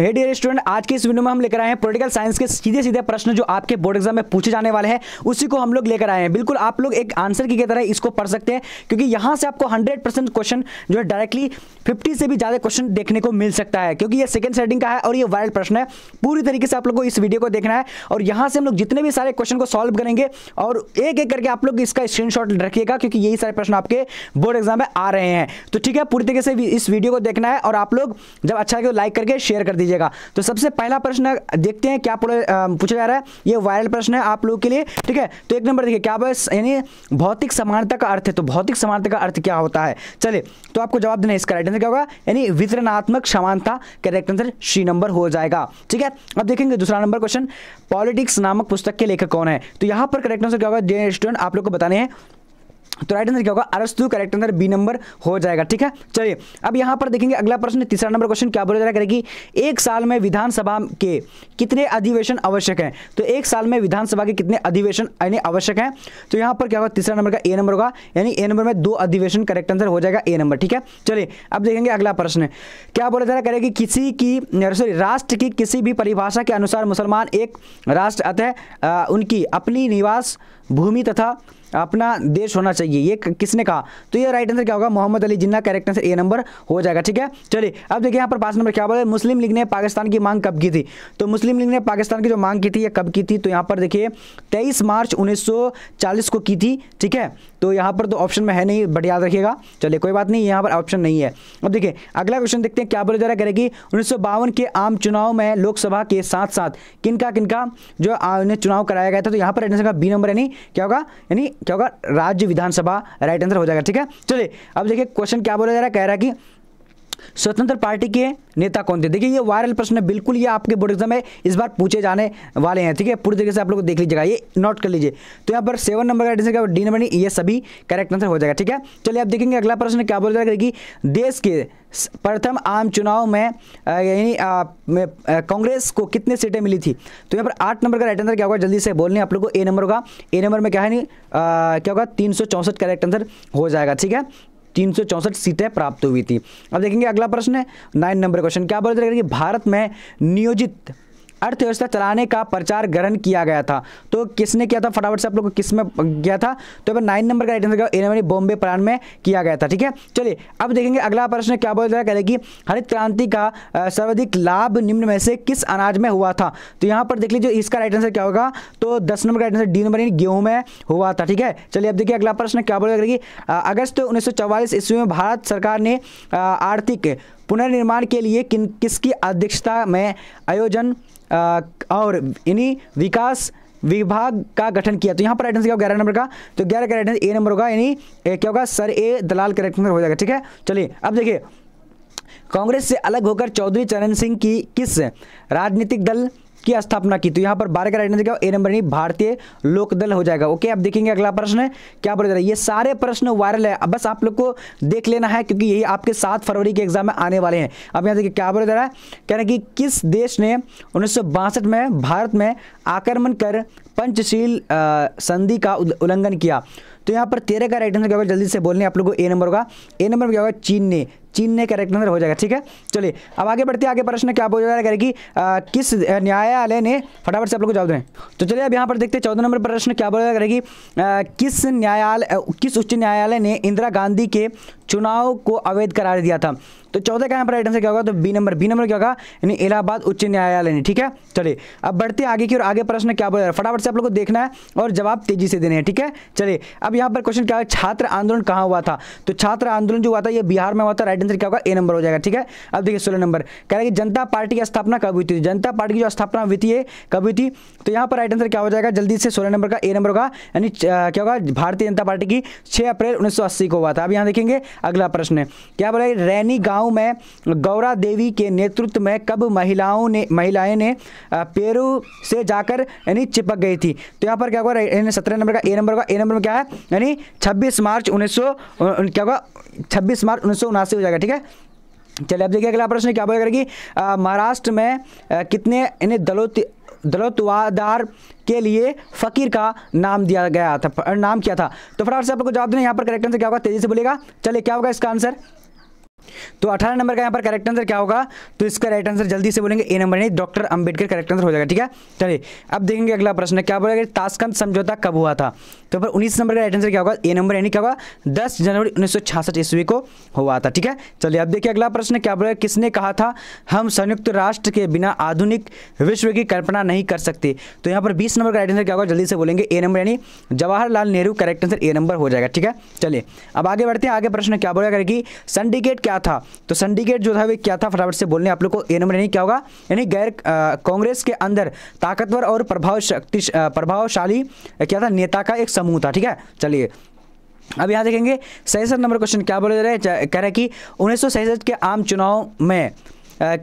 हे dear student आज के इस वीडियो में हम लेकर आए हैं पोलिटिकल साइंस के सीधे सीधे प्रश्न जो आपके बोर्ड एग्जाम में पूछे जाने वाले हैं उसी को हम लोग लेकर आए हैं बिल्कुल आप लोग एक आंसर की तरह इसको पढ़ सकते हैं क्योंकि यहाँ से आपको हंड्रेड क्वेश्चन जो है डायरेक्टली फिफ्टी से भी ज़्यादा क्वेश्चन देखने को मिल सकता है क्योंकि ये सेकंड सेटिंग का है और ये वायरल प्रश्न है पूरी तरीके से आप लोग को इस वीडियो को देखना है और यहाँ से हम लोग जितने भी सारे क्वेश्चन को सॉल्व करेंगे और एक एक करके आप लोग इसका स्क्रीन रखिएगा क्योंकि यही सारे प्रश्न आपके बोर्ड एग्जाम में आ रहे हैं तो ठीक है पूरी तरीके से इस वीडियो को देखना है और आप लोग जब अच्छा लगे लाइक तो करके शेयर कर दीजिए लीजिएगा तो सबसे पहला प्रश्न देखते हैं क्या पूछा जा रहा है ये वायरल प्रश्न है आप लोगों के लिए ठीक है तो एक नंबर देखिए क्या बस यानी भौतिक समानता का अर्थ है तो भौतिक समानता का अर्थ क्या होता है चलिए तो आपको जवाब देना इसका राइट आंसर क्या होगा यानी वितरणात्मक समानता का राइट आंसर सी नंबर हो जाएगा ठीक है अब देखेंगे दूसरा नंबर क्वेश्चन पॉलिटिक्स नामक पुस्तक के लेखक कौन है तो यहाँ पर करेक्ट आंसर क्या होगा स्टूडेंट आप लोग को बताने हैं तो राइट आंसर क्या होगा अरस्तु करेक्ट आंसर बी नंबर हो जाएगा ठीक है चलिए अब यहां पर देखेंगे अगला प्रश्न तीसरा नंबर क्वेश्चन क्या बोला जा रहा है कि एक साल में विधानसभा के कितने अधिवेशन आवश्यक हैं तो एक साल में विधानसभा के कितने अधिवेशन यानी आवश्यक हैं तो यहां पर क्या होगा तीसरा नंबर का ए नंबर होगा यानी ए नंबर में दो अधिवेशन करेक्ट आंसर हो जाएगा ए नंबर ठीक है चलिए अब देखेंगे अगला प्रश्न क्या बोला जा रहा है कि किसी की सॉरी राष्ट्र की किसी भी परिभाषा के अनुसार मुसलमान एक राष्ट्र अतः उनकी अपनी निवास भूमि तथा अपना देश होना चाहिए ये किसने कहा तो ये राइट आंसर क्या होगा Mohammad Ali Jinnah correct answer A number हो जाएगा ठीक है चलिए अब देखिए यहाँ पर पांच नंबर क्या बोला मुस्लिम लीग ने पाकिस्तान की मांग कब की थी तो मुस्लिम लीग ने पाकिस्तान की जो मांग की थी ये कब की थी तो यहाँ पर देखिए तेईस मार्च उन्नीस को की थी ठीक है तो यहाँ पर तो ऑप्शन में है नहीं बट याद रखिएगा चलिए कोई बात नहीं यहाँ पर ऑप्शन नहीं है अब देखिए अगला क्वेश्चन देखते हैं क्या बोला जा रहा है करेगी उन्नीस के आम चुनाव में लोकसभा के साथ साथ किनका किनका जो उन्हें चुनाव कराया गया था तो यहाँ पर आंसर का बी नंबर यानी क्या होगा यानी क्या होगा राज्य विधानसभा राइट आंसर हो जाएगा ठीक है चलिए अब देखिए क्वेश्चन क्या बोला जा रहा है कह रहा है कि स्वतंत्र पार्टी के नेता कौन थे देखिए ये वायरल प्रश्न है बिल्कुल ये आपके बोर्ड एग्जाम में इस बार पूछे जाने वाले हैं ठीक है पूरी तरीके से आप लोग देख लीजिएगा ये नोट कर लीजिए तो यहाँ पर सेवन नंबर का आंसर डी नंबर ये सभी करेक्ट आंसर हो जाएगा ठीक है चलिए आप देखेंगे अगला प्रश्न क्या बोल जाएगा कि देश के प्रथम आम चुनाव में यानी कांग्रेस को कितने सीटें मिली थी तो यहाँ पर आठ नंबर का राइट आंसर क्या होगा जल्दी से बोलने आप लोग को ए नंबर होगा ए नंबर में क्या है नहीं आ, क्या होगा तीन करेक्ट आंसर हो जाएगा ठीक है तीन सीटें प्राप्त हुई थी अब देखेंगे अगला प्रश्न है नाइन नंबर क्वेश्चन क्या बोलते भारत में नियोजित अर्थव्यवस्था चलाने का प्रचार ग्रहण किया गया था तो किसने किया था फटाफट से आप लोग को किस में किया था तो यहाँ नाइन नंबर का राइट आंसर इन्होंने बॉम्बे प्लान में किया गया था ठीक है चलिए अब देखेंगे अगला प्रश्न क्या बोल रहा है कि हरित क्रांति का सर्वाधिक लाभ निम्न में से किस अनाज में हुआ था तो यहाँ पर देख लीजिए इसका राइट आंसर क्या होगा तो दस नंबर का राइट आंसर डी नंबर गेहूं में हुआ था ठीक है चलिए अब देखिए अगला प्रश्न क्या बोल रहा है कि अगस्त उन्नीस ईस्वी में भारत सरकार ने आर्थिक पुनर्निर्माण के लिए किन किसकी अध्यक्षता में आयोजन और इन्हीं विकास विभाग का गठन किया तो यहाँ पर आइटेंस क्या ग्यारह नंबर का तो ग्यारह का आइटेंस ए नंबर होगा यानी क्या होगा सर ए दलाल का आंसर हो जाएगा ठीक है चलिए अब देखिए कांग्रेस से अलग होकर चौधरी चरण सिंह की किस राजनीतिक दल की स्थापना की तो यहाँ पर बारह का राइट आंसर क्या ए नंबर नहीं भारतीय लोकदल हो जाएगा ओके आप देखेंगे अगला प्रश्न क्या बोल रहा है ये सारे प्रश्न वायरल है बस आप लोग को देख लेना है क्योंकि यही आपके सात फरवरी के एग्जाम में आने वाले हैं अब यहाँ देखिए क्या बोल रहा है कह रहे कि किस देश ने उन्नीस में भारत में आक्रमण कर पंचशील संधि का उल्लंघन किया तो यहाँ पर तेरह का राइट आंसर क्या होगा जल्दी से बोलने आप लोगों को ए नंबर होगा ए नंबर क्या होगा चीन ने ने करेक्ट आंसर हो जाएगा ठीक है चलिए अब आगे बढ़ते आगे प्रश्न क्या बोला रहा है कि किस न्यायालय ने फटाफट से आप लोग को जवाब दें तो चलिए अब यहाँ पर देखते हैं चौदह नंबर प्रश्न क्या बोला रहा है कि किस न्यायालय किस उच्च न्यायालय ने इंदिरा गांधी के चुनाव को अवैध करार दिया था तो चौदह का यहाँ पर आइटम से क्या होगा तो बी नंबर बी नंबर क्या होगा यानी इलाहाबाद उच्च न्यायालय ने ठीक है चलिए अब बढ़ते आगे की और आगे प्रश्न क्या बोला फटाफट से आप लोग को देखना है और जवाब तेजी से देने हैं ठीक है चलिए अब यहाँ पर क्वेश्चन क्या है छात्र आंदोलन कहाँ हुआ था तो छात्र आंदोलन जो हुआ था यह बिहार में हुआ था राइट राइट आंसर क्या होगा ए नंबर हो जाएगा ठीक है अब देखिए सोलह नंबर कह रहे हैं जनता पार्टी की स्थापना कब हुई थी जनता पार्टी की जो स्थापना हुई थी कब हुई थी तो यहाँ पर राइट आंसर क्या हो जाएगा जल्दी से सोलह नंबर का ए नंबर होगा यानी क्या होगा भारतीय जनता पार्टी की छह अप्रैल उन्नीस को हुआ था अब यहाँ देखेंगे अगला प्रश्न क्या बोला रैनी गाँव में गौरा देवी के नेतृत्व में कब महिलाओं ने महिलाएं ने पेरू से जाकर यानी चिपक गई थी तो यहाँ पर क्या होगा सत्रह नंबर का ए नंबर होगा ए नंबर में क्या है यानी छब्बीस मार्च उन्नीस क्या होगा छब्बीस मार्च उन्नीस हो जाएगा जाएगा ठीक है चलिए अब देखिए अगला प्रश्न क्या बोला करेगी महाराष्ट्र में आ, कितने इन्हें दलोत दलोतवादार के लिए फकीर का नाम दिया गया था नाम क्या था तो फटाफट से आप लोग जवाब देना यहाँ पर करेक्ट आंसर क्या होगा तेजी से बोलेगा चलिए क्या होगा इसका आंसर तो अठारह नंबर का यहाँ पर करेक्ट आंसर क्या होगा तो इसका राइट आंसर जल्दी से बोलेंगे ए नंबर नहीं डॉक्टर अंबेडकर करेक्ट आंसर हो जाएगा ठीक है चलिए अब देखेंगे अगला प्रश्न क्या बोलेगा ताशकंद समझौता कब हुआ था तो पर उन्नीस नंबर का राइट आंसर क्या होगा ए नंबर यानी क्या होगा दस जनवरी उन्नीस ईस्वी को हुआ था ठीक है चलिए अब देखिए अगला प्रश्न क्या बोलेगा किसने कहा था हम संयुक्त राष्ट्र के बिना आधुनिक विश्व की कल्पना नहीं कर सकते तो यहाँ पर बीस नंबर का राइट आंसर क्या होगा जल्दी से बोलेंगे ए नंबर यानी Jawaharlal Nehru correct answer A number हो जाएगा ठीक है चलिए अब आगे बढ़ते हैं आगे प्रश्न क्या बोलेगा कि संडिकेट क्या क्या था तो सिंडिकेट जो था वे क्या था फटाफट से बोलने आप लोग को ए नंबर यानी क्या होगा यानी गैर कांग्रेस के अंदर ताकतवर और प्रभाव शक्ति प्रभावशाली क्या था नेता का एक समूह था ठीक है चलिए अब यहाँ देखेंगे सैसठ नंबर क्वेश्चन क्या बोले जा रहे हैं कह रहे हैं कि उन्नीस के आम चुनाव में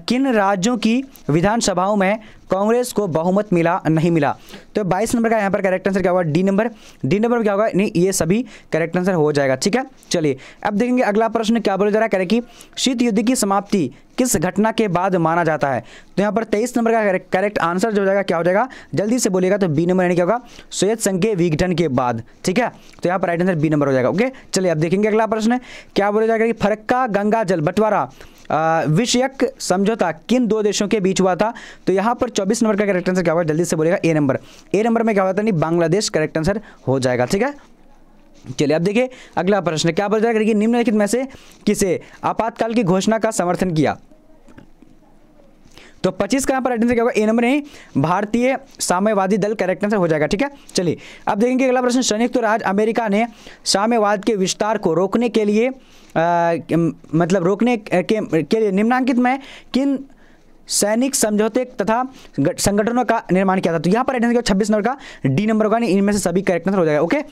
किन राज्यों की विधानसभाओं में कांग्रेस को बहुमत मिला नहीं मिला तो 22 नंबर का यहाँ पर करेक्ट आंसर क्या होगा डी नंबर डी नंबर क्या होगा नहीं ये सभी करेक्ट आंसर हो जाएगा ठीक है चलिए अब देखेंगे अगला प्रश्न क्या बोला जा रहा है करें कि शीत युद्ध की समाप्ति किस घटना के बाद माना जाता है तो यहाँ पर तेईस नंबर का करेक्ट आंसर जो हो जाएगा क्या हो जाएगा जल्दी से बोलेगा तो बी नंबर यानी क्या होगा सैयद संघ के विघटन के बाद ठीक है तो यहाँ पर राइट आंसर बी नंबर हो जाएगा ओके चलिए अब देखेंगे अगला प्रश्न क्या बोला जाएगा कि फरक्का गंगा जल बंटवारा विषयक समझौता किन दो देशों के बीच हुआ था तो यहाँ पर चौबीस नंबर का करेक्ट आंसर क्या होगा जल्दी से बोलेगा ए नंबर ए नंबर में क्या होता नहीं बांग्लादेश करेक्ट आंसर हो जाएगा ठीक है चलिए अब देखिए अगला प्रश्न क्या बोल जाएगा करेगी निम्नलिखित में से किसे आपातकाल की घोषणा का समर्थन किया तो 25 का यहाँ पर आइटम क्या होगा ए नंबर नहीं भारतीय साम्यवादी दल करेक्ट आंसर हो जाएगा ठीक है चलिए अब देखेंगे अगला प्रश्न संयुक्त तो राज्य अमेरिका ने साम्यवाद के विस्तार को रोकने के लिए आ, मतलब रोकने के, के लिए निम्नांकित में किन सैनिक समझौते तथा संगठनों का निर्माण किया था तो यहां पर एडेंस छब्बीस नंबर का डी नंबर होगा इनमें से सभी करेक्ट आंसर हो जाएगा ओके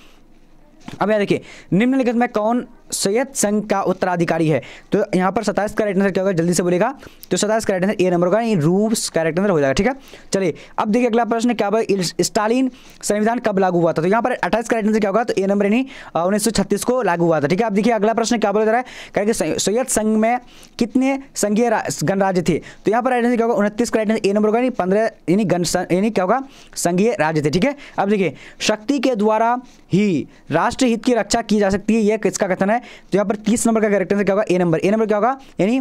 अब यहाँ देखिए निम्नलिखित में कौन सैयद संघ का उत्तराधिकारी है तो यहाँ पर सताइस का राइट आंसर क्या होगा जल्दी से बोलेगा तो सताइस का राइट आंसर ए नंबर होगा यानी रूस का राइट आंसर हो जाएगा ठीक है चलिए अब देखिए अगला प्रश्न क्या होगा स्टालिन संविधान कब लागू हुआ था तो यहाँ पर अट्ठाइस का राइट आंसर क्या होगा तो ए नंबर यानी उन्नीस को लागू हुआ था ठीक है अब देखिए अगला प्रश्न क्या बोला जा रहा है कहेंगे सैयद संघ में कितने संघीय गणराज्य थे तो यहाँ पर राइट आंसर क्या होगा उनतीस का राइट आंसर ए नंबर होगा यानी पंद्रह यानी गण यानी क्या होगा संघीय राज्य थे ठीक है अब देखिए शक्ति के द्वारा ही राष्ट्रहित की रक्षा की जा सकती है यह किसका कथन है है तो यहाँ पर तीस नंबर का कैरेक्टर क्या होगा ए नंबर ए नंबर क्या होगा यानी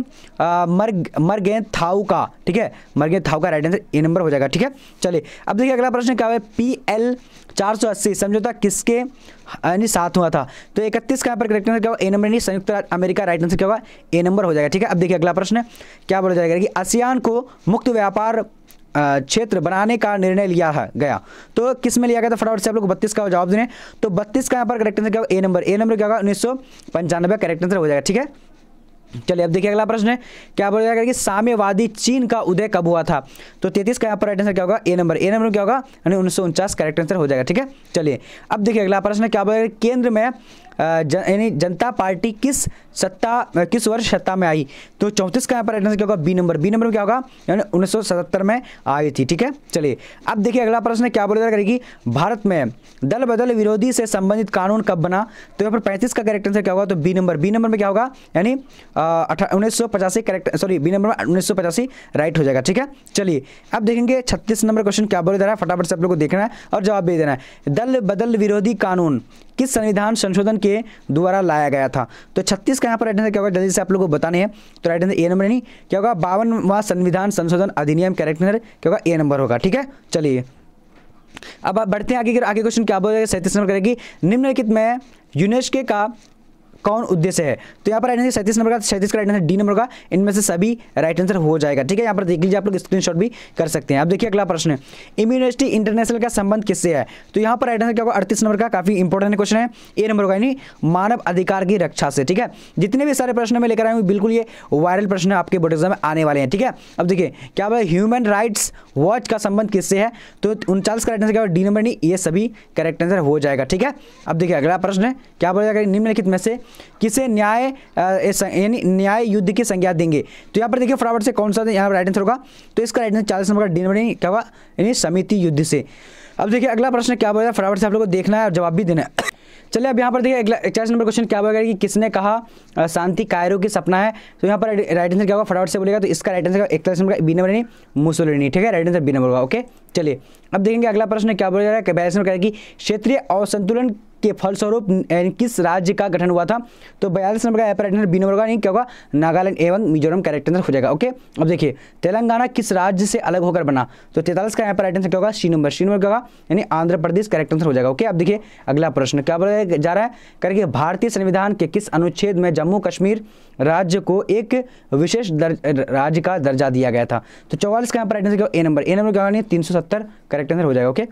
मर मर गए थाऊ का ठीक है मर गए थाऊ का राइट आंसर ए नंबर हो जाएगा ठीक है चलिए अब देखिए अगला प्रश्न क्या हुआ पी एल चार सौ अस्सी समझौता किसके यानी साथ हुआ था तो इकतीस का यहाँ पर करेक्ट आंसर क्या होगा ए नंबर यानी संयुक्त अमेरिका राइट आंसर क्या होगा ए नंबर हो जाएगा ठीक है अब देखिए अगला प्रश्न क्या बोला जाएगा कि आसियान को मुक्त व्यापार क्षेत्र बनाने का निर्णय लिया है गया तो किस में लिया गया था फटाफट से आप लोग बत्तीस का जवाब देने तो बत्तीस का यहाँ पर करेक्ट आंसर क्या होगा ए नंबर ए नंबर क्या होगा उन्नीस सौ पंचानवे करेक्ट आंसर हो जाएगा ठीक है चलिए अब देखिए अगला प्रश्न है क्या बोला जाएगा कि साम्यवादी चीन का उदय कब हुआ था तो तैतीस का यहाँ पर राइट आंसर क्या होगा ए नंबर ए नंबर क्या होगा यानी उन्नीस करेक्ट आंसर हो जाएगा ठीक है चलिए अब देखिए अगला प्रश्न क्या बोला केंद्र में यानी जनता पार्टी किस सत्ता किस वर्ष सत्ता में आई तो चौंतीस का यहाँ पर आंसर क्या होगा बी नंबर बी नंबर में क्या होगा यानी उन्नीस में आई थी ठीक है चलिए अब देखिए अगला प्रश्न क्या बोला करेगी भारत में दल बदल विरोधी से संबंधित कानून कब बना तो यहाँ पर पैंतीस का करेक्ट आंसर क्या होगा तो बी नंबर बी नंबर में क्या होगा यानी उन्नीस करेक्ट सॉरी बी नंबर में उन्नीस राइट हो जाएगा ठीक है चलिए अब देखेंगे छत्तीस नंबर क्वेश्चन क्या बोले जा रहा है फटाफट से आप लोग को देखना है और जवाब भी देना है दल बदल विरोधी कानून किस संविधान संशोधन के द्वारा लाया गया था तो छत्तीस इसका यहाँ पर राइट आंसर क्या होगा जल्दी से आप लोगों को बताने हैं तो राइट आंसर ए नंबर नहीं क्या होगा बावनवा संविधान संशोधन अधिनियम कैरेक्टर क्या होगा ए नंबर होगा ठीक है चलिए अब आप बढ़ते हैं आगे आगे क्वेश्चन क्या बोलेगा सैंतीस नंबर करेगी निम्नलिखित में यूनेस्को का कौन उद्देश्य है तो यहाँ पर राइट आंसर सैंतीस नंबर का सैंतीस का राइट आंसर डी नंबर का इनमें से सभी राइट आंसर हो जाएगा ठीक है यहाँ पर देख लीजिए आप लोग स्क्रीन भी कर सकते हैं अब देखिए अगला प्रश्न इम्यूनिवर्सिटी इंटरनेशनल का संबंध किससे है तो यहाँ पर राइट आंसर क्या होगा अड़तीस नंबर का काफी इंपॉर्टेंट क्वेश्चन है ए नंबर का यानी मानव अधिकार की रक्षा से ठीक है जितने भी सारे प्रश्न में लेकर आए हुए बिल्कुल ये वायरल प्रश्न आपके बोर्ड एग्जाम में आने वाले हैं ठीक है अब देखिए क्या बोला ह्यूमन राइट्स वॉच का संबंध किससे है तो उनचालीस का राइट आंसर क्या डी नंबर नहीं ये सभी करेक्ट आंसर हो जाएगा ठीक है अब देखिए अगला प्रश्न है क्या बोला जाएगा निम्नलिखित में से किसे न्याय यानी न्याय युद्ध की संज्ञा देंगे तो यहाँ पर देखिए फटाफट से कौन सा यहाँ पर राइट आंसर होगा तो इसका राइट आंसर चालीस नंबर का डी क्या हुआ यानी समिति युद्ध से अब देखिए अगला प्रश्न क्या बोला फटाफट से आप लोग को देखना है और जवाब भी देना है चलिए अब यहाँ पर देखिए अगला इकचालीस नंबर क्वेश्चन क्या बोलेगा कि किसने कहा शांति कायरों की सपना है तो यहाँ पर राइट आंसर क्या होगा फटाफट से बोलेगा तो इसका राइट आंसर इकतालीस नंबर बी नंबर यानी मुसोलिनी ठीक है राइट आंसर बी नंबर होगा ओके चलिए अब देखेंगे अगला प्रश्न क्या बोला जा रहा है कि क्षेत्रीय असंतुलन के फलस्वरूप किस राज्य का गठन हुआ था तो बयालीस नंबर का यहाँ पर आंसर बी नंबर का नहीं क्या होगा नागालैंड एवं मिजोरम का राइट आंसर हो जाएगा ओके अब देखिए तेलंगाना किस राज्य से अलग होकर बना तो तैतालीस का यहाँ पर राइट आंसर क्या होगा सी नंबर सी नंबर का यानी आंध्र प्रदेश का राइट आंसर हो जाएगा ओके अब देखिए अगला प्रश्न क्या बोला जा रहा है करके भारतीय संविधान के किस अनुच्छेद में जम्मू कश्मीर राज्य को एक विशेष राज्य का दर्जा दिया गया था तो चौवालीस का यहाँ पर राइट आंसर क्या ए नंबर ए नंबर क्या तीन सौ सत्तर करेक्ट आंसर हो जाएगा ओके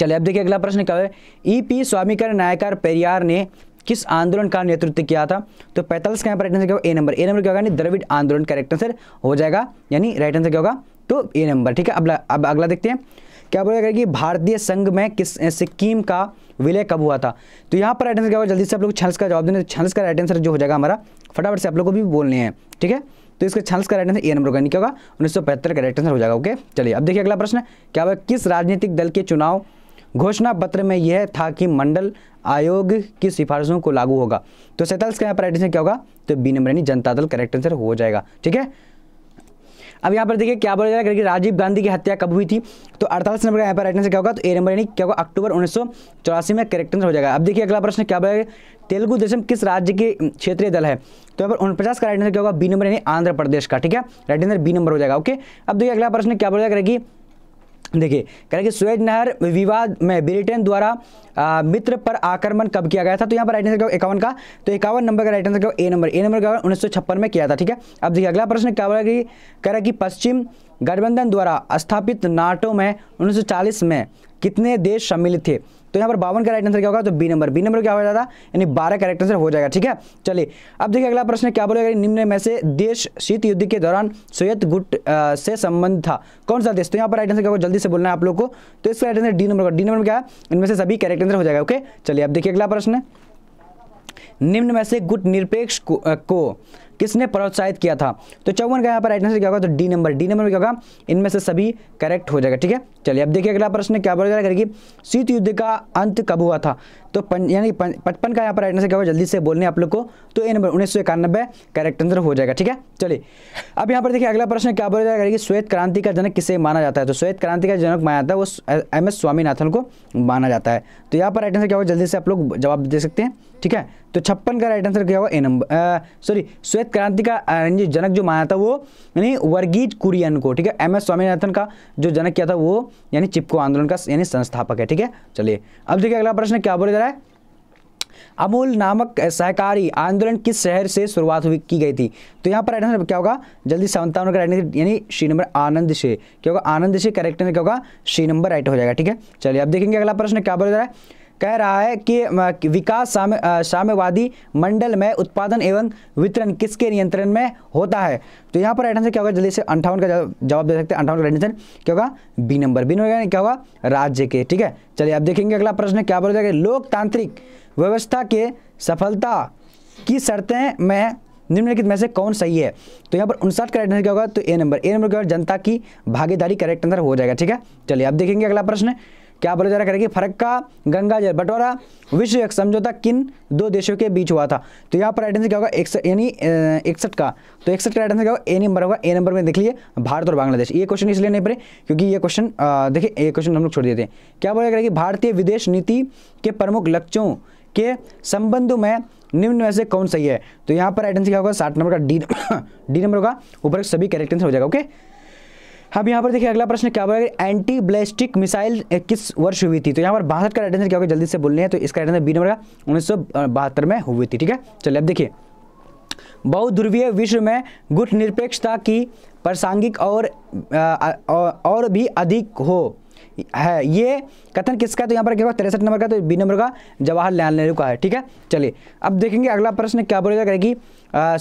चलिए अब देखिए अगला प्रश्न क्या है E e P Swamikar Nayakar Periyar ने किस आंदोलन का नेतृत्व किया था तो पैंतालीस का पर राइट आंसर क्या होगा ए नंबर ए नंबर क्या होगा द्रविड आंदोलन का राइट आंसर हो जाएगा यानी राइट आंसर क्या होगा तो ए नंबर ठीक है अब अब अगला देखते हैं क्या बोलेगा कि भारतीय संघ में किस सिक्किम का विलय कब हुआ था तो यहाँ पर राइट आंसर क्या होगा जल्दी से आप लोग छल्स का जवाब देने छल्स का राइट आंसर जो हो जाएगा हमारा फटाफट से आप लोग को भी बोलने हैं ठीक है तो इसका छल्स का राइट आंसर ए नंबर होगा नहीं क्या होगा उन्नीस का राइट आंसर हो जाएगा ओके चलिए अब देखिए अगला प्रश्न क्या होगा किस राजनीतिक दल के चुनाव घोषणा पत्र में यह था कि मंडल आयोग की सिफारिशों को लागू होगा तो सैतालीस का यहाँ पर क्या होगा तो बी नंबर यानी जनता दल करेक्ट आंसर हो जाएगा ठीक है अब यहाँ पर देखिए क्या बोला जाएगा कि राजीव गांधी की हत्या कब हुई थी तो अड़तालीस नंबर का यहाँ पर राइट आंसर क्या होगा तो ए नंबर यानी क्या होगा अक्टूबर उन्नीस में करेक्ट आंसर हो जाएगा अब देखिए अगला प्रश्न क्या बोला तेलुगु देशम किस राज्य के क्षेत्रीय दल है तो यहाँ पर उनपचास का राइट आंसर क्या होगा बी नंबर यानी आंध्र प्रदेश का ठीक है राइट आंसर बी नंबर हो जाएगा ओके अब देखिए अगला प्रश्न क्या बोला जाएगा कि देखिए कह रहे कि स्वेज नहर विवाद में ब्रिटेन द्वारा आ, मित्र पर आक्रमण कब किया गया था तो यहाँ पर राइट आंसर इक्यावन का तो इक्यावन नंबर का राइट आंसर क्या ए नंबर ए नंबर का उन्नीस में किया था ठीक है अब देखिए अगला प्रश्न क्या बोला कि कह रहा कि पश्चिम गठबंधन द्वारा स्थापित नाटो में उन्नीस में कितने देश सम्मिलित थे तो यहाँ पर बावन का राइट आंसर क्या होगा तो बी नंबर बी नंबर क्या हो जाएगा यानी बारह का आंसर हो जाएगा ठीक है चलिए अब देखिए अगला प्रश्न क्या बोलेगा निम्न में से देश शीत युद्ध के दौरान सोयत गुट से संबंध था कौन सा देश तो यहाँ पर राइट आंसर क्या होगा जल्दी से बोलना है आप लोग को तो इसका राइट आंसर डी नंबर का डी नंबर क्या है इनमें से सभी कैरेक्ट आंसर हो जाएगा ओके चलिए अब देखिए अगला प्रश्न निम्न में से गुट निरपेक्ष को, को किसने प्रोत्साहित किया था तो चौवन का यहाँ पर राइट आंसर क्या होगा तो डी नंबर डी नंबर में क्या होगा इनमें से सभी करेक्ट हो जाएगा ठीक है चलिए अब देखिए अगला प्रश्न क्या बोला जाएगा कि शीत युद्ध का अंत कब हुआ था तो यानी पचपन का यहाँ पर राइट आंसर क्या होगा जल्दी से बोलने आप लोग को तो ए नंबर उन्नीस सौ इक्यानबे करेक्ट आंसर हो जाएगा ठीक है चलिए अब यहाँ पर देखिए अगला प्रश्न क्या बोला जाएगा कि श्वेत क्रांति का जनक किसे माना जाता है तो श्वेत क्रांति का जनक माना जाता है वो एम एस स्वामीनाथन को माना जाता है तो यहाँ पर राइट आंसर क्या होगा जल्दी से आप लोग जवाब दे सकते हैं ठीक है तो छप्पन का राइट आंसर क्या होगा ए नंबर सॉरी श्वेत जनक क्रांति का जनक जो माना था वो यानी वर्गीज कुरियन को ठीक है एम एस स्वामीनाथन का जो जनक किया था वो यानी चिपको आंदोलन का यानी संस्थापक है ठीक है चलिए अब देखिए अगला प्रश्न क्या बोला जा रहा है अमूल नामक सहकारी आंदोलन किस शहर से शुरुआत हुई की गई थी तो यहाँ पर आंसर क्या होगा जल्दी संतावन का राइट यानी श्री नंबर आनंद से क्या होगा आनंद से करेक्ट आंसर क्या होगा श्री नंबर राइट हो जाएगा ठीक है चलिए अब देखेंगे अगला प्रश्न क्या बोला जा रहा है कह रहा है कि विकास साम्यवादी मंडल में उत्पादन एवं वितरण किसके नियंत्रण में होता है तो यहाँ पर राइट आंसर क्या होगा जल्दी से अंठावन का जवाब दे सकते हैं अंठावन का राइट आंसर क्या होगा बी नंबर बी नंबर क्या होगा राज्य के ठीक है चलिए अब देखेंगे अगला प्रश्न क्या बोल जाएगा लोकतांत्रिक व्यवस्था के सफलता की शर्तें में निम्नलिखित में से कौन सही है तो यहाँ पर उनसठ का राइट आंसर क्या होगा तो ए नंबर ए नंबर क्या होगा जनता की भागीदारी करेक्ट आंसर हो जाएगा ठीक है चलिए अब देखेंगे अगला प्रश्न क्या बोला जा रहा करेगी फरक का गंगा जल बंटवारा विश्व एक समझौता किन दो देशों के बीच हुआ था तो यहाँ पर राइट क्या होगा यानी इकसठ का तो इकसठ का राइट क्या होगा ए नंबर होगा ए नंबर में देख लिए भारत और बांग्लादेश ये क्वेश्चन इसलिए नहीं पड़े क्योंकि ये क्वेश्चन देखिए ये क्वेश्चन हम लोग छोड़ देते हैं क्या बोला जा रहा भारतीय विदेश नीति के प्रमुख लक्ष्यों के संबंध में निम्न में से कौन सही है तो यहाँ पर राइट क्या होगा साठ नंबर का डी डी नंबर होगा ऊपर सभी करेक्ट हो जाएगा ओके अब यहाँ पर देखिए अगला प्रश्न क्या बोला एंटी ब्लेस्टिक मिसाइल किस वर्ष हुई थी तो यहाँ पर बासठ का एडेंसर क्या होगा जल्दी से बोलने हैं तो इसका एडेंसर बी नंबर का उन्नीस में हुई थी ठीक है चलिए अब देखिए बहुध्रुवीय विश्व में गुट निरपेक्षता की प्रासंगिक और आ, और भी अधिक हो है ये कथन किसका तो यहाँ पर क्या होगा तिरसठ नंबर का तो बी नंबर का जवाहरलाल नेहरू का है ठीक है चलिए अब देखेंगे अगला प्रश्न क्या बोलेगा कि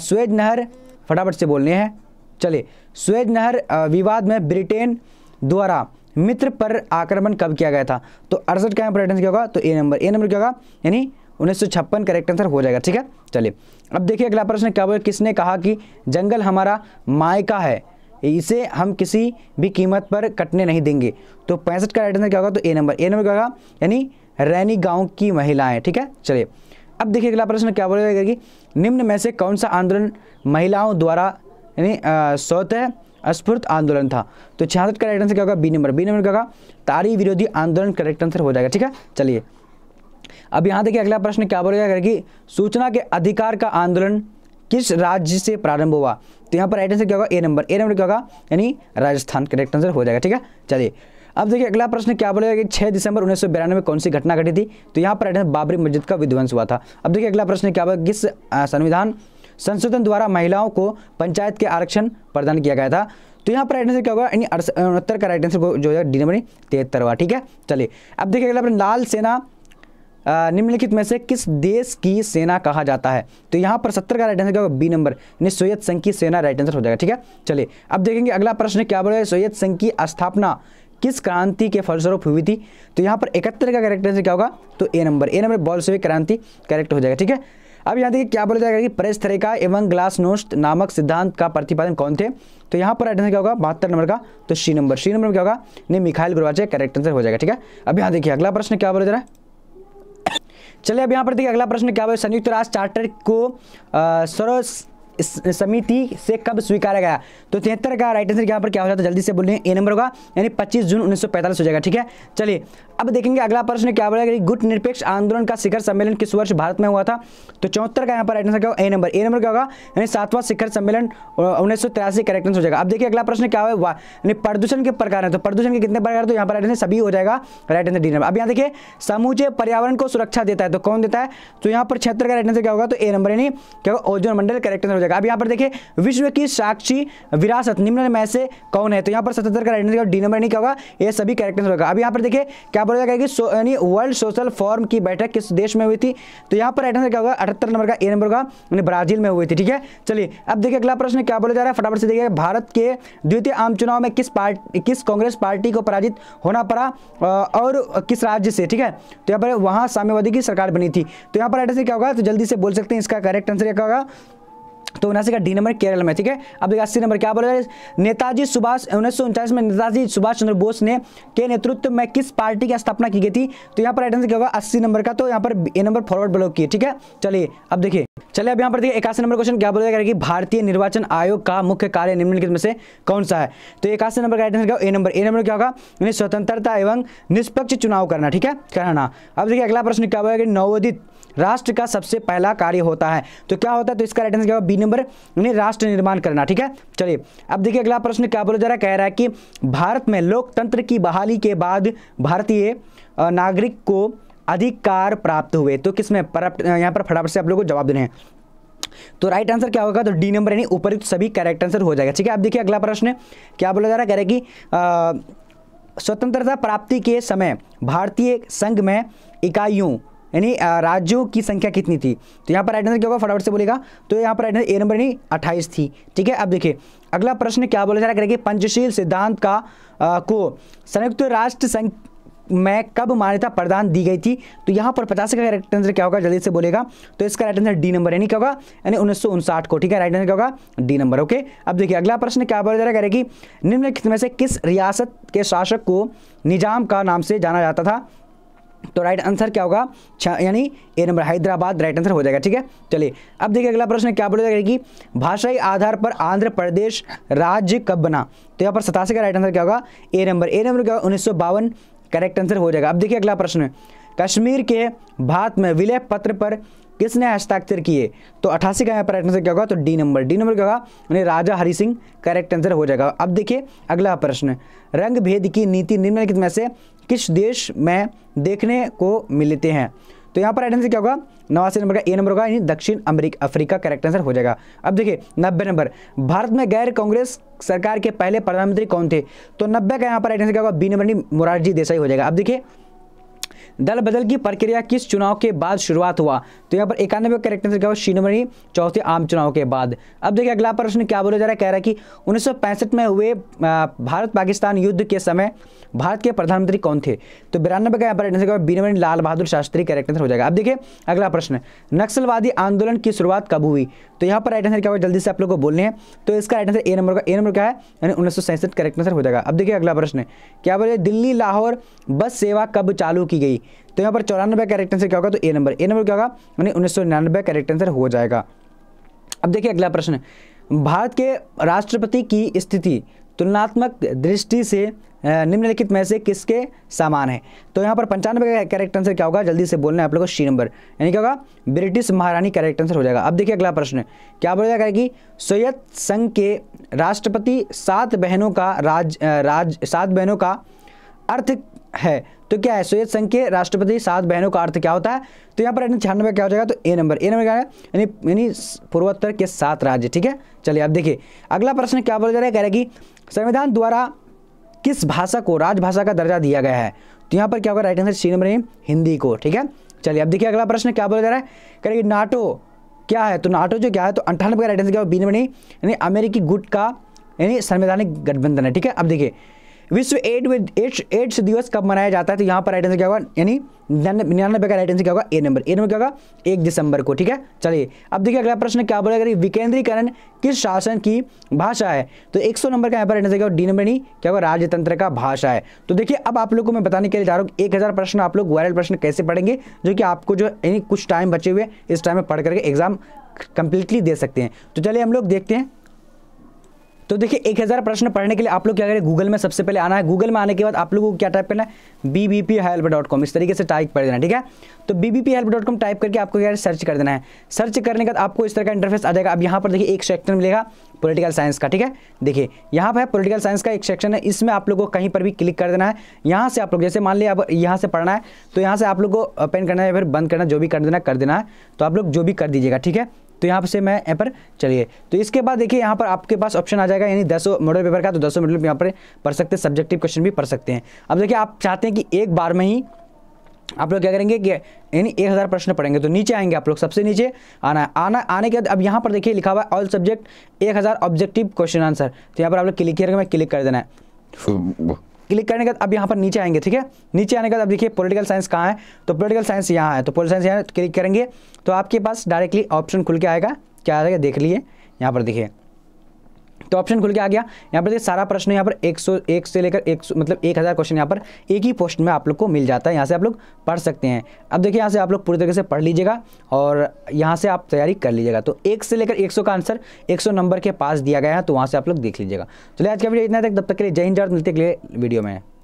स्वेज नहर फटाफट से बोलने हैं चलिए स्वेज नहर विवाद में ब्रिटेन द्वारा मित्र पर आक्रमण कब किया गया था तो अड़सठ का पर्यटन क्या होगा तो ए नंबर ए नंबर क्या होगा यानी उन्नीस सौ छप्पन करेक्ट आंसर हो जाएगा ठीक है चलिए अब देखिए अगला प्रश्न क्या हुआ किसने कहा कि जंगल हमारा मायका है इसे हम किसी भी कीमत पर कटने नहीं देंगे तो पैंसठ का राइट आंसर क्या होगा तो ए नंबर ए नंबर क्या होगा यानी रैनी गांव की महिलाएं ठीक है चलिए अब देखिए अगला प्रश्न क्या बोलेगा कि निम्न में से कौन सा आंदोलन महिलाओं द्वारा यानी स्वतः स्फूर्त आंदोलन था तो छियासठ करेक्ट आंसर क्या होगा बी नंबर बी नंबर क्या होगा तारी विरोधी आंदोलन करेक्ट आंसर हो जाएगा ठीक है चलिए अब यहाँ देखिए अगला प्रश्न क्या बोलेगा कि सूचना के अधिकार का आंदोलन किस राज्य से प्रारंभ हुआ तो यहाँ पर राइट आंसर क्या होगा ए नंबर ए नंबर क्या होगा यानी राजस्थान करेक्ट आंसर हो जाएगा ठीक है चलिए अब देखिए अगला प्रश्न क्या बोलेगा कि 6 दिसंबर उन्नीस में कौन सी घटना घटी थी तो यहाँ पर राइट आंसर बाबरी मस्जिद का विध्वंस हुआ था अब देखिए अगला प्रश्न क्या बोलेगा किस संविधान संशोधन द्वारा महिलाओं को पंचायत के आरक्षण प्रदान किया गया था तो यहाँ पर राइट आंसर क्या होगा यानी उनहत्तर का राइट आंसर जो है डी नंबर तिहत्तरवा ठीक है चलिए अब देखिए अगला लाल सेना निम्नलिखित में से किस देश की सेना कहा जाता है तो यहाँ पर सत्तर का राइट आंसर क्या होगा बी नंबर यानी सोयत संघ की सेना राइट आंसर हो जाएगा ठीक है चलिए अब देखेंगे अगला प्रश्न क्या बोला है सोयत संघ की स्थापना किस क्रांति के फलस्वरूप हुई थी तो यहाँ पर इकहत्तर का करेक्ट आंसर क्या होगा तो ए नंबर ए नंबर बॉल्सविक क्रांति करेक्ट हो जाएगा ठीक है अब यहाँ देखिए क्या बोला जाएगा कि प्रेस थरेका एवं नोस्ट नामक सिद्धांत का प्रतिपादन कौन थे तो यहाँ पर क्या होगा बहत्तर नंबर का तो सी नंबर सी नंबर में क्या होगा नहीं मिखाइल गुरुवाचे करेक्ट आंसर हो जाएगा ठीक है अब यहाँ देखिए अगला प्रश्न क्या बोला जा रहा है चलिए अब यहाँ पर देखिए अगला प्रश्न क्या है संयुक्त राष्ट्र चार्टर को सर्व समिति से कब स्वीकारा गया तो तिहत्तर का राइट आंसर यहाँ पर क्या हो जाता है जल्दी से बोलिए ए नंबर होगा यानी 25 जून 1945 हो जाएगा ठीक है चलिए अब देखेंगे अगला प्रश्न क्या बोला कि गुट निरपेक्ष आंदोलन का शिखर सम्मेलन किस वर्ष भारत में हुआ था तो चौहत्तर का यहाँ पर राइट आंसर क्या होगा ए नंबर ए नंबर क्या होगा यानी सातवां शिखर सम्मेलन उन्नीस सौ तिरासी का राइट आंसर हो जाएगा अब देखिए अगला प्रश्न क्या हुआ यानी प्रदूषण के प्रकार है तो प्रदूषण के कितने प्रकार तो यहाँ पर राइट आंसर सभी हो जाएगा राइट आंसर डी नंबर अब यहाँ देखिए समूचे पर्यावरण को सुरक्षा देता है तो कौन देता है तो यहाँ पर छिहत्तर का राइट आंसर क्या होगा तो ए नंबर यानी क्या होगा ओजोन मंडल का राइट आंसर जाएगा अब यहाँ पर देखिए विश्व की साक्षी विरासत निम्न में से कौन है तो यहाँ पर सतहत्तर का राइट डी नंबर नहीं क्या होगा ये सभी कैरेक्टर होगा अब यहाँ पर देखिए क्या बोला जाएगा कि यानी वर्ल्ड सोशल फॉर्म की बैठक किस देश में हुई थी तो यहाँ पर राइट आंसर क्या होगा अठहत्तर नंबर का ए नंबर का यानी ब्राजील में हुई थी ठीक है चलिए अब देखिए अगला प्रश्न क्या बोला जा रहा है फटाफट से देखिए भारत के द्वितीय आम चुनाव में किस पार्टी किस कांग्रेस पार्टी को पराजित होना पड़ा और किस राज्य से ठीक है तो यहाँ पर वहाँ साम्यवादी की सरकार बनी थी तो यहाँ पर राइट आंसर क्या होगा तो जल्दी से बोल सकते हैं इसका करेक्ट आंसर क्या होगा तो उनासी का डी नंबर केरल में ठीक है अब देखिए अस्सी नंबर क्या बोला नेताजी सुभाष उन्नीस में नेताजी सुभाष चंद्र बोस ने के नेतृत्व में किस पार्टी की स्थापना की गई थी तो यहाँ पर राइट क्या होगा अस्सी नंबर का तो यहाँ पर ए नंबर फॉरवर्ड ब्लॉक की ठीक है चलिए अब देखिए चलिए अब यहाँ पर देखिए इक्यासी नंबर क्वेश्चन क्या बोला जाएगा कि भारतीय निर्वाचन आयोग का मुख्य कार्य निम्नलिखित में से कौन सा है तो इक्यासी नंबर का राइट क्या ए नंबर ए नंबर क्या होगा स्वतंत्रता एवं निष्पक्ष चुनाव करना ठीक है कराना अब देखिए अगला प्रश्न क्या बोला नवोदित राष्ट्र का सबसे पहला कार्य होता है तो क्या होता है तो इसका राइट आंसर क्या बी नंबर यानी राष्ट्र निर्माण करना ठीक है चलिए अब देखिए अगला प्रश्न क्या बोला जा रहा कह रहा है कि भारत में लोकतंत्र की बहाली के बाद भारतीय नागरिक को अधिकार प्राप्त हुए तो किसमें पर यहाँ पर फटाफट से आप लोगों को जवाब देने हैं तो राइट आंसर क्या होगा तो डी नंबर यानी उपयुक्त सभी करेक्ट आंसर हो जाएगा ठीक है अब देखिए अगला प्रश्न क्या बोला जा रहा है कह रहे कि स्वतंत्रता प्राप्ति के समय भारतीय संघ में इकाइयों यानी राज्यों की संख्या कितनी थी तो यहाँ पर राइट आंसर क्या होगा फटाफट से बोलेगा तो यहाँ पर राइट आंसर ए नंबर यानी अट्ठाईस थी ठीक है अब देखिए अगला प्रश्न क्या बोला जा रहा है कि पंचशील सिद्धांत का आ, को संयुक्त राष्ट्र संघ में कब मान्यता प्रदान दी गई थी तो यहाँ पर पचास का राइट आंसर क्या होगा जल्दी से बोलेगा तो इसका राइट आंसर डी नंबर यानी क्या होगा यानी उन्नीस को ठीक है राइट आंसर क्या होगा डी नंबर ओके अब देखिए अगला प्रश्न क्या बोला जा रहा है कि निम्नलिखित में से किस रियासत के शासक को निजाम का नाम से जाना जाता था तो राइट आंसर क्या होगा यानी A number Hyderabad right answer हो जाएगा ठीक है चलिए अब देखिए अगला प्रश्न क्या बोला जाएगा कि भाषाई आधार पर आंध्र प्रदेश राज्य कब बना तो यहाँ पर सतासी का राइट आंसर क्या होगा ए नंबर ए नंबर क्या होगा उन्नीस करेक्ट आंसर हो जाएगा अब देखिए अगला प्रश्न कश्मीर के भारत में विलय पत्र पर किसने हस्ताक्षर किए तो अठासी का यहाँ पर राइट आंसर क्या होगा तो डी नंबर डी नंबर क्या होगा उन्हें राजा हरि सिंह करेक्ट आंसर हो जाएगा अब देखिए अगला प्रश्न रंग भेद की नीति निम्नलिखित में से किस देश में देखने को मिलते हैं तो यहाँ पर आइट आंसर क्या होगा नवासी नंबर का ए नंबर होगा यानी दक्षिण अमरीका अफ्रीका करेक्ट आंसर हो जाएगा अब देखिए नब्बे नंबर भारत में गैर कांग्रेस सरकार के पहले प्रधानमंत्री कौन थे तो नब्बे का यहाँ पर आइट आंसर क्या होगा बी नंबर मोरारजी देसाई हो जाएगा अब देखिए दल बदल की प्रक्रिया किस चुनाव के बाद शुरुआत हुआ तो यहाँ पर इक्यानवे करेक्ट आंसर क्या हुआ शीनमणि चौथे आम चुनाव के बाद अब देखिए अगला प्रश्न क्या बोला जा रहा है कह रहा है कि उन्नीस में हुए भारत पाकिस्तान युद्ध के समय भारत के प्रधानमंत्री कौन थे तो बिरानबे का यहाँ पर आंसर क्या बीनमणि लाल बहादुर शास्त्री करेक्ट आंसर हो जाएगा अब देखिए अगला प्रश्न नक्सलवादी आंदोलन की शुरुआत कब हुई तो यहाँ पर राइट आंसर क्या होगा जल्दी से आप लोग को बोलने हैं तो इसका राइट आंसर ए नंबर का ए नंबर क्या है यानी उन्नीस करेक्ट आंसर हो जाएगा अब देखिए अगला प्रश्न है क्या बोले दिल्ली लाहौर बस सेवा कब चालू की गई तो यहाँ पर चौरानबे करेक्ट आंसर क्या होगा तो ए नंबर ए नंबर क्या होगा यानी उन्नीस करेक्ट आंसर हो जाएगा अब देखिए अगला प्रश्न भारत के राष्ट्रपति की स्थिति तुलनात्मक दृष्टि से निम्नलिखित में से किसके समान है तो यहाँ पर पंचानवे का करेक्ट आंसर क्या होगा जल्दी से बोलना है आप लोगों को सी नंबर यानी क्या होगा ब्रिटिश महारानी करेक्ट आंसर हो जाएगा अब देखिए अगला प्रश्न क्या बोला जाएगा कि सोयत संघ के राष्ट्रपति सात बहनों का राज राज सात बहनों का अर्थ है तो क्या है सोयत संघ के राष्ट्रपति सात बहनों का अर्थ क्या होता है तो यहाँ पर छियानबे छियानवे क्या हो जाएगा तो ए नंबर ए नंबर क्या है यानी यानी पूर्वोत्तर के सात राज्य ठीक है चलिए अब देखिए अगला प्रश्न क्या बोला जा रहा है कह रहे कि संविधान द्वारा किस भाषा को राजभाषा का दर्जा दिया गया है तो यहाँ पर क्या होगा right answer C number Hindi को ठीक है चलिए अब देखिए अगला प्रश्न क्या बोला जा रहा है करेंगे नाटो क्या है तो नाटो जो क्या है तो अंठानवे का राइट आंसर क्या होगा बी नंबर यानी अमेरिकी गुट का यानी संवैधानिक गठबंधन है ठीक है अब देखिए विश्व एड एड्स एड्स दिवस कब मनाया जाता है तो यहाँ पर राइट आंसर क्या होगा यानी निन्यानबे का राइट आंसर क्या होगा ए नंबर ए नंबर क्या होगा एक दिसंबर को ठीक है चलिए अब देखिए अगला प्रश्न क्या बोला अगर विकेंद्रीकरण किस शासन की भाषा है तो 100 नंबर का यहाँ पर राइट आंसर क्या होगा डी नंबर नहीं क्या होगा राजतंत्र का भाषा है तो देखिए अब आप लोग को मैं बताने के लिए जा रहा हूँ एक हज़ार प्रश्न आप लोग वायरल प्रश्न कैसे पढ़ेंगे जो कि आपको जो यानी कुछ टाइम बचे हुए इस टाइम में पढ़ करके एग्जाम कंप्लीटली दे सकते हैं तो चलिए हम लोग देखते हैं तो देखिए एक हज़ार प्रश्न पढ़ने के लिए आप लोग क्या करें गूगल में सबसे पहले आना है गूगल में आने के बाद आप लोगों को क्या टाइप करना है B B P help dot com इस तरीके से टाइप कर देना ठीक है तो B B P help dot com type करके आपको क्या सर्च कर देना है सर्च करने के बाद आपको इस तरह का इंटरफेस आ जाएगा अब यहाँ पर देखिए एक सेक्शन मिलेगा पोलिटिकल साइंस का ठीक है देखिए यहाँ पर पोलिटिकल साइंस का एक सेक्शन है इसमें आप लोग को कहीं पर भी क्लिक कर देना है यहाँ से आप लोग जैसे मान लिया अब यहाँ से पढ़ना है तो यहाँ से आप लोग को ओपन करना है या फिर बंद करना जो भी कर देना कर देना है तो आप लोग जो भी कर दीजिएगा ठीक है तो यहाँ से मैं यहाँ पर चलिए तो इसके बाद देखिए यहाँ पर आपके पास ऑप्शन आ जाएगा यानी दसों मॉडल पेपर का तो दसों मॉडल यहाँ पर पढ़ सकते हैं सब्जेक्टिव क्वेश्चन भी पढ़ सकते हैं अब देखिए आप चाहते हैं कि एक बार में ही आप लोग क्या करेंगे कि यानी एक हज़ार प्रश्न पढ़ेंगे तो नीचे आएंगे आप लोग सबसे नीचे आना है आना आने के बाद अब यहाँ पर देखिए लिखा हुआ है ऑल सब्जेक्ट एक हज़ार ऑब्जेक्टिव क्वेश्चन आंसर तो यहाँ पर आप लोग क्लिक करके मैं क्लिक कर देना है क्लिक करने के बाद अब यहाँ पर नीचे आएंगे ठीक है नीचे आने के बाद अब देखिए पॉलिटिकल साइंस कहाँ है तो पॉलिटिकल साइंस यहाँ है तो पोलिटिकल साइंस यहाँ क्लिक करेंगे तो आपके पास डायरेक्टली ऑप्शन खुल के आएगा क्या आएगा देख लीजिए यहाँ पर देखिए तो ऑप्शन खुल के आ गया यहाँ पर देखिए सारा प्रश्न यहाँ पर 101 एक से लेकर 100 मतलब 1000 क्वेश्चन यहाँ पर एक ही पोस्ट में आप लोग को मिल जाता है यहाँ से आप लोग पढ़ सकते हैं अब देखिए यहाँ से आप लोग पूरी तरीके से पढ़ लीजिएगा और यहाँ से आप तैयारी कर लीजिएगा तो एक से लेकर 100 का आंसर 100 नंबर के पास दिया गया है तो वहाँ से आप लोग देख लीजिएगा चलिए आज का वीडियो इतना तक तब तक के लिए जय हिंद मिलते के लिए वीडियो में